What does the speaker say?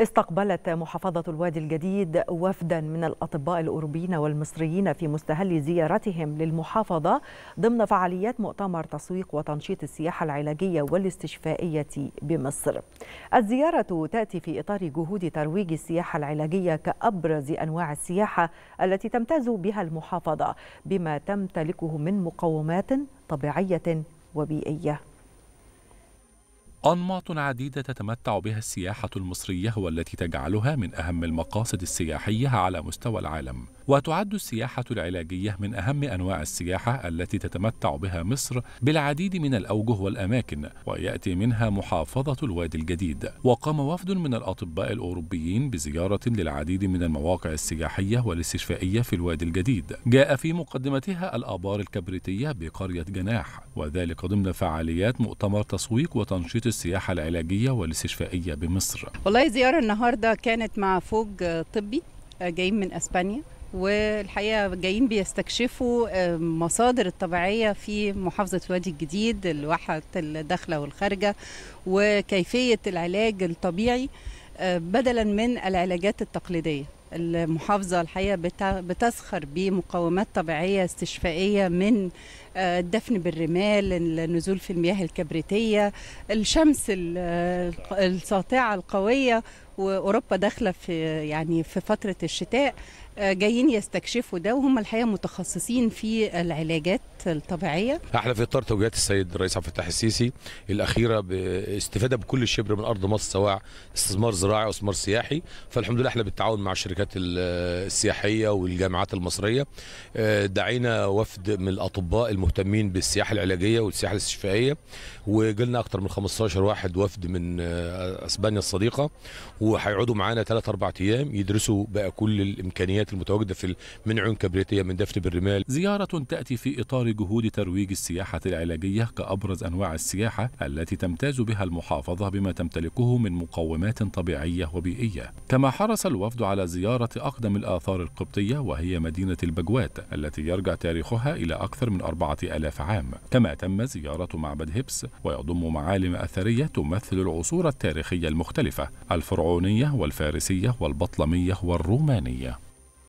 استقبلت محافظة الوادي الجديد وفدا من الأطباء الأوروبيين والمصريين في مستهل زيارتهم للمحافظة ضمن فعاليات مؤتمر تسويق وتنشيط السياحة العلاجية والاستشفائية بمصر الزيارة تأتي في إطار جهود ترويج السياحة العلاجية كأبرز أنواع السياحة التي تمتاز بها المحافظة بما تمتلكه من مقومات طبيعية وبيئية أنماط عديدة تتمتع بها السياحة المصرية والتي تجعلها من أهم المقاصد السياحية على مستوى العالم وتعد السياحة العلاجية من أهم أنواع السياحة التي تتمتع بها مصر بالعديد من الأوجه والأماكن ويأتي منها محافظة الوادي الجديد وقام وفد من الأطباء الأوروبيين بزيارة للعديد من المواقع السياحية والاستشفائية في الوادي الجديد جاء في مقدمتها الآبار الكبريتية بقرية جناح وذلك ضمن فعاليات مؤتمر تسويق وتنشيط السياحة العلاجية والاستشفائية بمصر والله زيارة النهاردة كانت مع فوج طبي جايين من أسبانيا والحقيقه جايين بيستكشفوا آه، مصادر الطبيعيه في محافظه وادي الجديد الواحه الداخله والخارجه وكيفيه العلاج الطبيعي آه، بدلا من العلاجات التقليديه المحافظه الحقيقه بتسخر بمقومات طبيعيه استشفائيه من الدفن بالرمال النزول في المياه الكبريتية الشمس الساطعة القوية واوروبا داخله في يعني في فتره الشتاء آه، جايين يستكشفوا ده وهم الحقيقه متخصصين في العلاجات الطبيعيه. احنا في اطار توجيهات السيد الرئيس عبد الفتاح السيسي الاخيره باستفاده بكل الشبر من ارض مصر سواء استثمار زراعي او استثمار سياحي فالحمد لله احنا بالتعاون مع الشركات السياحيه والجامعات المصريه آه، دعينا وفد من الاطباء مهتمين بالسياحه العلاجيه والسياحه الاستشفائيه وجالنا اكتر من 15 واحد وفد من آه، اسبانيا الصديقه وهيقعدوا معانا 3 4 ايام يدرسوا بقى كل الامكانيات المتواجده في من عيون كبريتيه من دفن بالرمال زياره تاتي في اطار جهود ترويج السياحه العلاجيه كابرز انواع السياحه التي تمتاز بها المحافظه بما تمتلكه من مقومات طبيعيه وبيئيه كما حرص الوفد على زياره اقدم الاثار القبطيه وهي مدينه البجوات التي يرجع تاريخها الى اكثر من 4000 آلاف عام كما تم زيارة معبد هبس ويضم معالم أثرية تمثل العصور التاريخية المختلفة الفرعونية والفارسية والبطلمية والرومانية